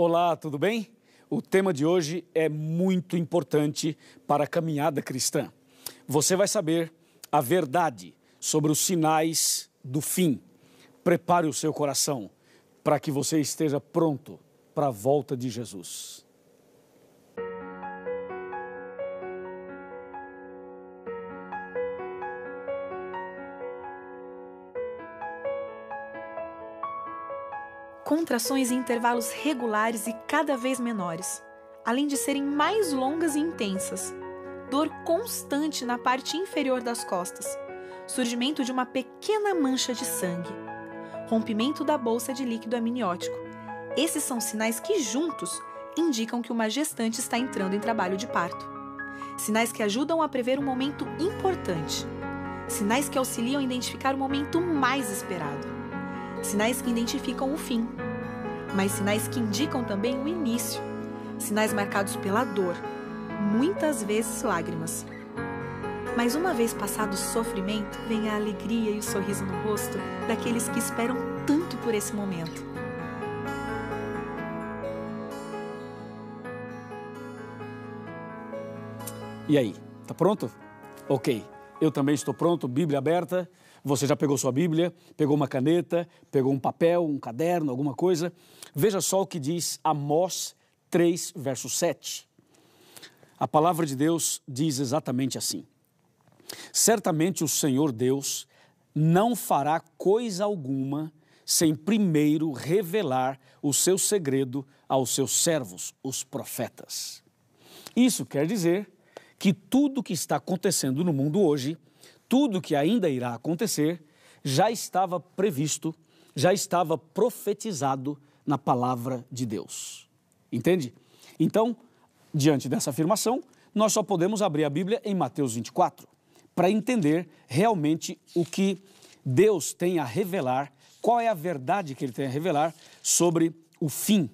Olá, tudo bem? O tema de hoje é muito importante para a caminhada cristã. Você vai saber a verdade sobre os sinais do fim. Prepare o seu coração para que você esteja pronto para a volta de Jesus. contrações em intervalos regulares e cada vez menores, além de serem mais longas e intensas, dor constante na parte inferior das costas, surgimento de uma pequena mancha de sangue, rompimento da bolsa de líquido amniótico. Esses são sinais que, juntos, indicam que uma gestante está entrando em trabalho de parto. Sinais que ajudam a prever um momento importante. Sinais que auxiliam a identificar o momento mais esperado. Sinais que identificam o fim mas sinais que indicam também o início, sinais marcados pela dor, muitas vezes lágrimas. Mas uma vez passado o sofrimento, vem a alegria e o sorriso no rosto daqueles que esperam tanto por esse momento. E aí, tá pronto? Ok, eu também estou pronto, Bíblia aberta. Você já pegou sua Bíblia, pegou uma caneta, pegou um papel, um caderno, alguma coisa? Veja só o que diz Amós 3, verso 7. A palavra de Deus diz exatamente assim: Certamente o Senhor Deus não fará coisa alguma sem primeiro revelar o seu segredo aos seus servos, os profetas. Isso quer dizer que tudo o que está acontecendo no mundo hoje tudo que ainda irá acontecer já estava previsto, já estava profetizado na palavra de Deus. Entende? Então, diante dessa afirmação, nós só podemos abrir a Bíblia em Mateus 24 para entender realmente o que Deus tem a revelar, qual é a verdade que ele tem a revelar sobre o fim.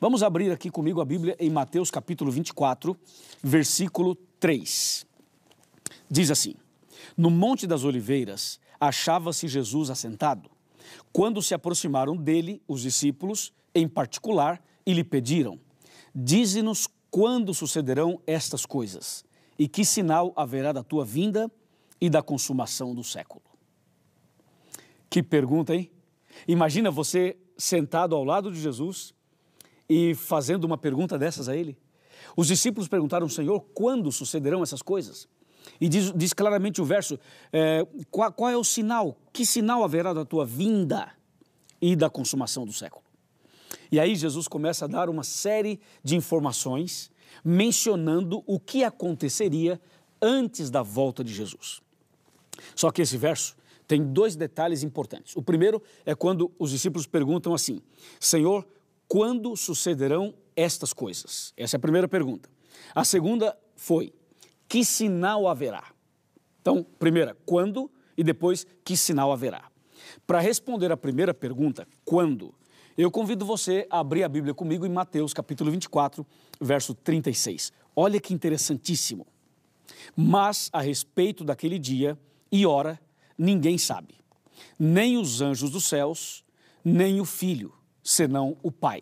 Vamos abrir aqui comigo a Bíblia em Mateus capítulo 24, versículo 3. Diz assim: no Monte das Oliveiras achava-se Jesus assentado. Quando se aproximaram dele, os discípulos, em particular, e lhe pediram: Dize-nos quando sucederão estas coisas, e que sinal haverá da tua vinda e da consumação do século. Que pergunta, hein? Imagina você sentado ao lado de Jesus e fazendo uma pergunta dessas a ele. Os discípulos perguntaram: Senhor, quando sucederão essas coisas? E diz, diz claramente o verso: é, qual, qual é o sinal? Que sinal haverá da tua vinda e da consumação do século? E aí Jesus começa a dar uma série de informações mencionando o que aconteceria antes da volta de Jesus. Só que esse verso tem dois detalhes importantes. O primeiro é quando os discípulos perguntam assim: Senhor, quando sucederão estas coisas? Essa é a primeira pergunta. A segunda foi: que sinal haverá? Então, primeira, quando e depois, que sinal haverá? Para responder a primeira pergunta, quando, eu convido você a abrir a Bíblia comigo em Mateus capítulo 24, verso 36. Olha que interessantíssimo. Mas a respeito daquele dia e hora, ninguém sabe, nem os anjos dos céus, nem o filho, senão o Pai.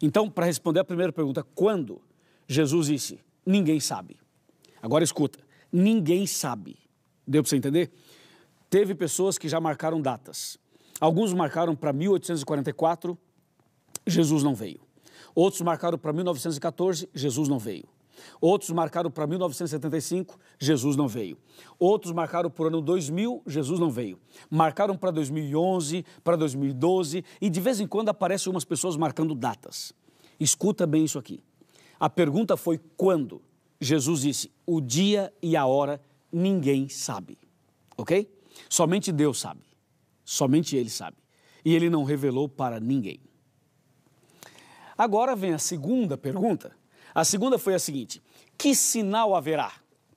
Então, para responder a primeira pergunta, quando? Jesus disse: ninguém sabe. Agora escuta, ninguém sabe. Deu para você entender? Teve pessoas que já marcaram datas. Alguns marcaram para 1844, Jesus não veio. Outros marcaram para 1914, Jesus não veio. Outros marcaram para 1975, Jesus não veio. Outros marcaram para o ano 2000, Jesus não veio. Marcaram para 2011, para 2012 e de vez em quando aparecem umas pessoas marcando datas. Escuta bem isso aqui. A pergunta foi quando? Jesus disse: o dia e a hora ninguém sabe, ok? Somente Deus sabe, somente Ele sabe. E Ele não revelou para ninguém. Agora vem a segunda pergunta. A segunda foi a seguinte: que sinal haverá?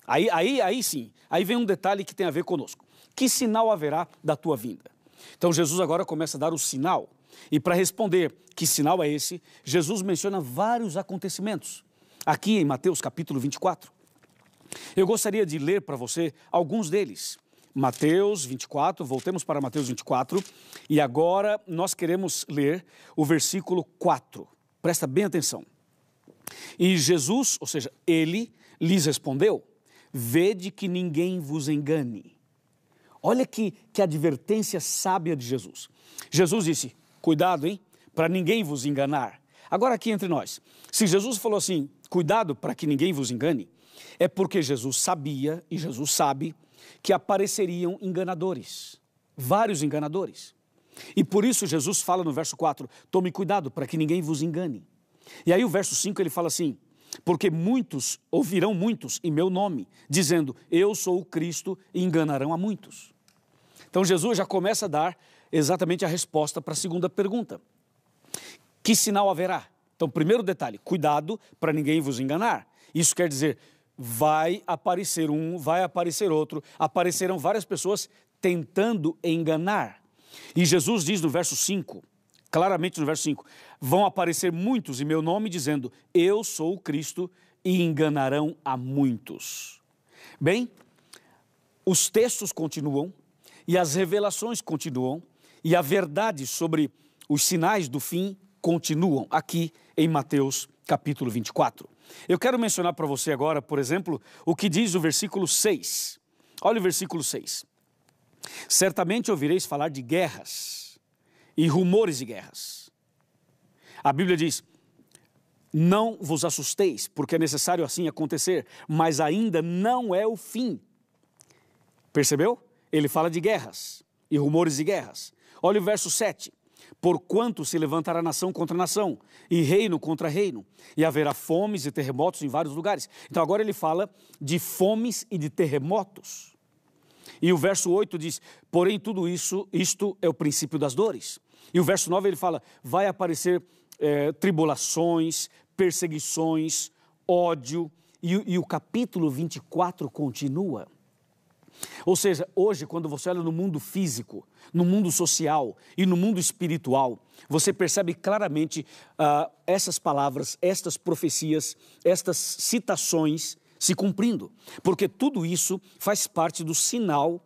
Aí, aí, aí sim, aí vem um detalhe que tem a ver conosco. Que sinal haverá da tua vinda? Então Jesus agora começa a dar o sinal. E para responder que sinal é esse, Jesus menciona vários acontecimentos aqui em Mateus capítulo 24. Eu gostaria de ler para você alguns deles. Mateus 24, voltemos para Mateus 24, e agora nós queremos ler o versículo 4. Presta bem atenção. E Jesus, ou seja, ele lhes respondeu: Vede que ninguém vos engane. Olha que, que advertência sábia de Jesus. Jesus disse: Cuidado, hein, para ninguém vos enganar. Agora, aqui entre nós, se Jesus falou assim: cuidado para que ninguém vos engane, é porque Jesus sabia e Jesus sabe que apareceriam enganadores, vários enganadores. E por isso Jesus fala no verso 4: tome cuidado para que ninguém vos engane. E aí o verso 5 ele fala assim: porque muitos ouvirão muitos em meu nome, dizendo: eu sou o Cristo, e enganarão a muitos. Então Jesus já começa a dar exatamente a resposta para a segunda pergunta que sinal haverá? Então, primeiro detalhe, cuidado para ninguém vos enganar. Isso quer dizer, vai aparecer um, vai aparecer outro, aparecerão várias pessoas tentando enganar. E Jesus diz no verso 5, claramente no verso 5, vão aparecer muitos em meu nome dizendo: Eu sou o Cristo, e enganarão a muitos. Bem, os textos continuam e as revelações continuam e a verdade sobre os sinais do fim continuam aqui em Mateus capítulo 24. Eu quero mencionar para você agora, por exemplo, o que diz o versículo 6. Olha o versículo 6. Certamente ouvireis falar de guerras e rumores de guerras. A Bíblia diz: Não vos assusteis, porque é necessário assim acontecer, mas ainda não é o fim. Percebeu? Ele fala de guerras e rumores de guerras. Olha o verso 7 porquanto se levantará nação contra nação, e reino contra reino, e haverá fomes e terremotos em vários lugares. Então agora ele fala de fomes e de terremotos. E o verso 8 diz: Porém, tudo isso, isto é o princípio das dores. E o verso 9 ele fala: Vai aparecer é, tribulações, perseguições, ódio. E, e o capítulo 24 continua. Ou seja, hoje, quando você olha no mundo físico, no mundo social e no mundo espiritual, você percebe claramente ah, essas palavras, estas profecias, estas citações se cumprindo. Porque tudo isso faz parte do sinal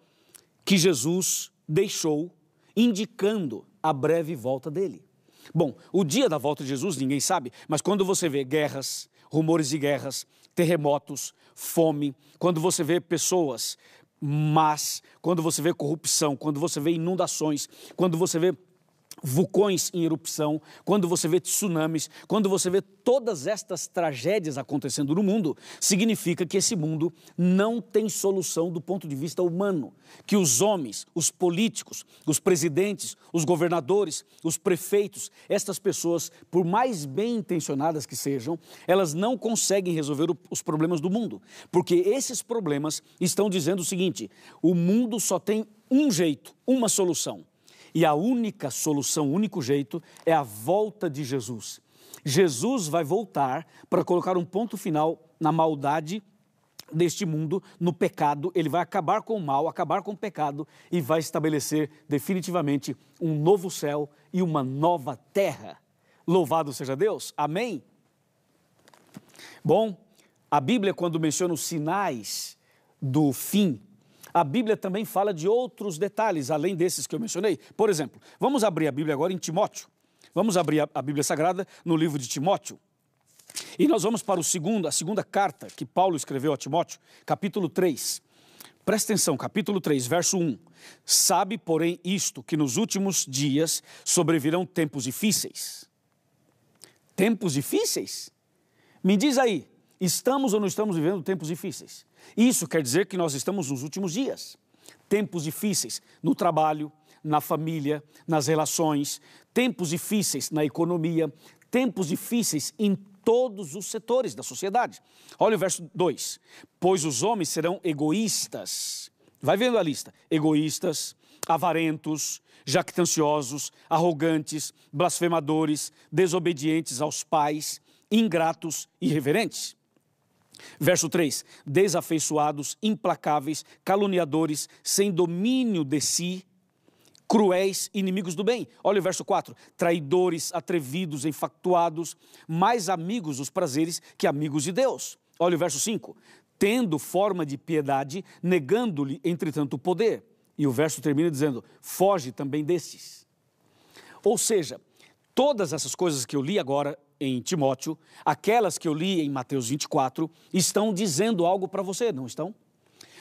que Jesus deixou, indicando a breve volta dele. Bom, o dia da volta de Jesus ninguém sabe, mas quando você vê guerras, rumores de guerras, terremotos, fome, quando você vê pessoas mas quando você vê corrupção, quando você vê inundações, quando você vê vulcões em erupção, quando você vê tsunamis, quando você vê todas estas tragédias acontecendo no mundo, significa que esse mundo não tem solução do ponto de vista humano, que os homens, os políticos, os presidentes, os governadores, os prefeitos, estas pessoas, por mais bem intencionadas que sejam, elas não conseguem resolver os problemas do mundo, porque esses problemas estão dizendo o seguinte: o mundo só tem um jeito, uma solução e a única solução, o único jeito é a volta de Jesus. Jesus vai voltar para colocar um ponto final na maldade deste mundo, no pecado, ele vai acabar com o mal, acabar com o pecado e vai estabelecer definitivamente um novo céu e uma nova terra. Louvado seja Deus. Amém. Bom, a Bíblia quando menciona os sinais do fim a Bíblia também fala de outros detalhes, além desses que eu mencionei. Por exemplo, vamos abrir a Bíblia agora em Timóteo. Vamos abrir a Bíblia Sagrada no livro de Timóteo. E nós vamos para o segundo, a segunda carta que Paulo escreveu a Timóteo, capítulo 3. Presta atenção, capítulo 3, verso 1. Sabe, porém, isto, que nos últimos dias sobrevirão tempos difíceis. Tempos difíceis? Me diz aí, estamos ou não estamos vivendo tempos difíceis? Isso quer dizer que nós estamos nos últimos dias. Tempos difíceis no trabalho, na família, nas relações, tempos difíceis na economia, tempos difíceis em todos os setores da sociedade. Olha o verso 2: Pois os homens serão egoístas. Vai vendo a lista: egoístas, avarentos, jactanciosos, arrogantes, blasfemadores, desobedientes aos pais, ingratos, irreverentes. Verso 3: Desafeiçoados, implacáveis, caluniadores, sem domínio de si, cruéis, inimigos do bem. Olha o verso 4: traidores, atrevidos, enfactuados, mais amigos dos prazeres que amigos de Deus. Olha o verso 5: tendo forma de piedade, negando-lhe, entretanto, o poder. E o verso termina dizendo: foge também desses. Ou seja, todas essas coisas que eu li agora em Timóteo, aquelas que eu li em Mateus 24, estão dizendo algo para você, não estão?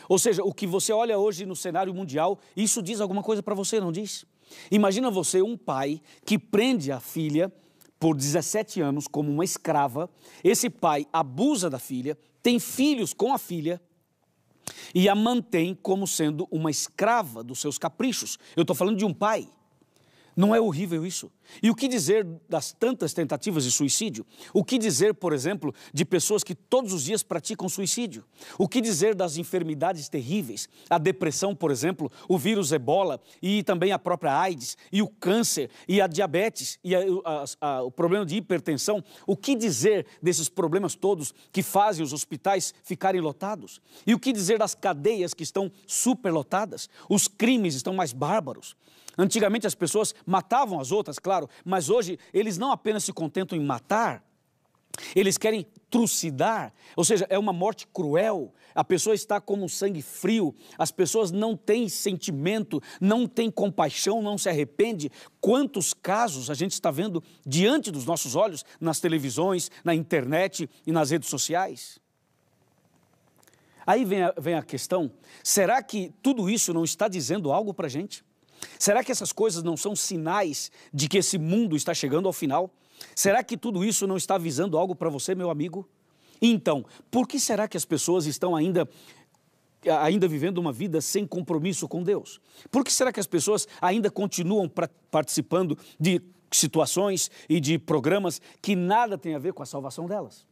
Ou seja, o que você olha hoje no cenário mundial, isso diz alguma coisa para você, não diz? Imagina você um pai que prende a filha por 17 anos como uma escrava, esse pai abusa da filha, tem filhos com a filha, e a mantém como sendo uma escrava dos seus caprichos. Eu estou falando de um pai. Não é horrível isso? E o que dizer das tantas tentativas de suicídio? O que dizer, por exemplo, de pessoas que todos os dias praticam suicídio? O que dizer das enfermidades terríveis? A depressão, por exemplo, o vírus ebola e também a própria AIDS, e o câncer, e a diabetes, e a, a, a, o problema de hipertensão? O que dizer desses problemas todos que fazem os hospitais ficarem lotados? E o que dizer das cadeias que estão superlotadas? Os crimes estão mais bárbaros. Antigamente as pessoas matavam as outras, claro claro, mas hoje eles não apenas se contentam em matar, eles querem trucidar, ou seja, é uma morte cruel. A pessoa está como sangue frio, as pessoas não têm sentimento, não têm compaixão, não se arrepende. Quantos casos a gente está vendo diante dos nossos olhos, nas televisões, na internet e nas redes sociais? Aí vem a, vem a questão: será que tudo isso não está dizendo algo para a gente? Será que essas coisas não são sinais de que esse mundo está chegando ao final? Será que tudo isso não está avisando algo para você, meu amigo? Então, por que será que as pessoas estão ainda ainda vivendo uma vida sem compromisso com Deus? Por que será que as pessoas ainda continuam pra, participando de situações e de programas que nada tem a ver com a salvação delas?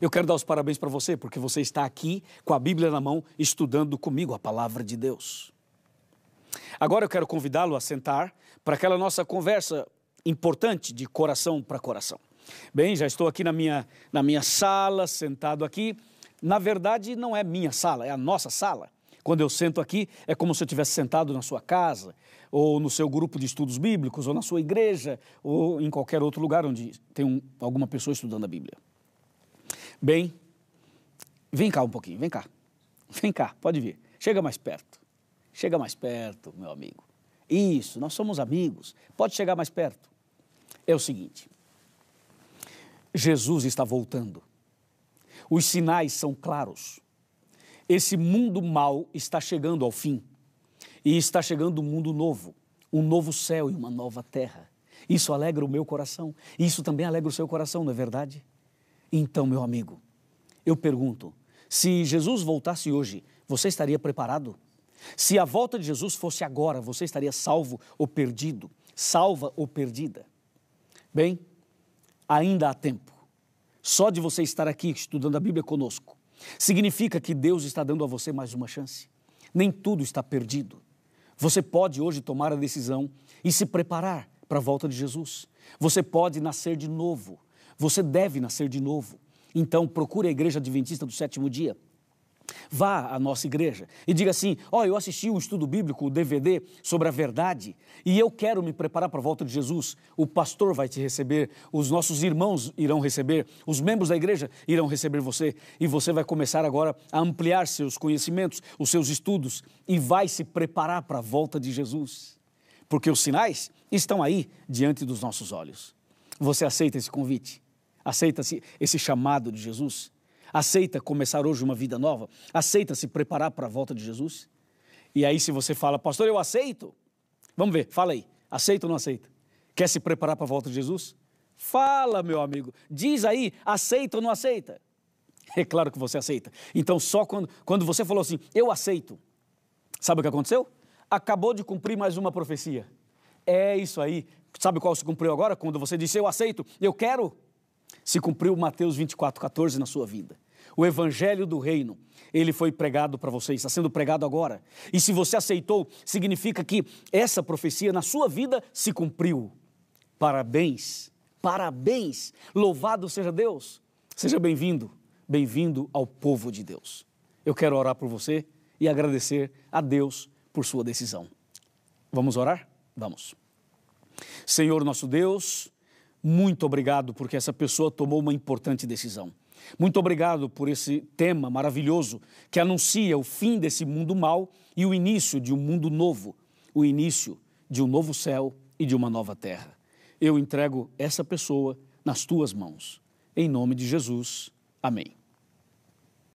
Eu quero dar os parabéns para você, porque você está aqui com a Bíblia na mão, estudando comigo a palavra de Deus. Agora eu quero convidá-lo a sentar para aquela nossa conversa importante de coração para coração. Bem, já estou aqui na minha, na minha sala, sentado aqui. Na verdade, não é minha sala, é a nossa sala. Quando eu sento aqui, é como se eu estivesse sentado na sua casa, ou no seu grupo de estudos bíblicos, ou na sua igreja, ou em qualquer outro lugar onde tem um, alguma pessoa estudando a Bíblia. Bem, vem cá um pouquinho, vem cá. Vem cá, pode vir. Chega mais perto. Chega mais perto, meu amigo. Isso, nós somos amigos. Pode chegar mais perto. É o seguinte: Jesus está voltando. Os sinais são claros. Esse mundo mal está chegando ao fim. E está chegando um mundo novo, um novo céu e uma nova terra. Isso alegra o meu coração. isso também alegra o seu coração, não é verdade? Então, meu amigo, eu pergunto: se Jesus voltasse hoje, você estaria preparado? Se a volta de Jesus fosse agora, você estaria salvo ou perdido, salva ou perdida. Bem, ainda há tempo. Só de você estar aqui estudando a Bíblia conosco, significa que Deus está dando a você mais uma chance. Nem tudo está perdido. Você pode hoje tomar a decisão e se preparar para a volta de Jesus. Você pode nascer de novo. Você deve nascer de novo. Então, procure a Igreja Adventista do Sétimo Dia Vá à nossa igreja e diga assim: Ó, oh, eu assisti o um estudo bíblico, o DVD, sobre a verdade, e eu quero me preparar para a volta de Jesus. O pastor vai te receber, os nossos irmãos irão receber, os membros da igreja irão receber você, e você vai começar agora a ampliar seus conhecimentos, os seus estudos, e vai se preparar para a volta de Jesus. Porque os sinais estão aí diante dos nossos olhos. Você aceita esse convite? Aceita esse chamado de Jesus? Aceita começar hoje uma vida nova? Aceita se preparar para a volta de Jesus? E aí, se você fala, pastor, eu aceito. Vamos ver, fala aí. Aceita ou não aceita? Quer se preparar para a volta de Jesus? Fala, meu amigo. Diz aí, aceita ou não aceita? É claro que você aceita. Então, só quando, quando você falou assim, eu aceito, sabe o que aconteceu? Acabou de cumprir mais uma profecia. É isso aí. Sabe qual se cumpriu agora? Quando você disse, eu aceito, eu quero. Se cumpriu Mateus 24, 14 na sua vida. O evangelho do reino, ele foi pregado para você, está sendo pregado agora. E se você aceitou, significa que essa profecia na sua vida se cumpriu. Parabéns, parabéns, louvado seja Deus. Seja bem-vindo, bem-vindo ao povo de Deus. Eu quero orar por você e agradecer a Deus por sua decisão. Vamos orar? Vamos. Senhor nosso Deus, muito obrigado porque essa pessoa tomou uma importante decisão. Muito obrigado por esse tema maravilhoso que anuncia o fim desse mundo mal e o início de um mundo novo, o início de um novo céu e de uma nova terra. Eu entrego essa pessoa nas tuas mãos. Em nome de Jesus. Amém.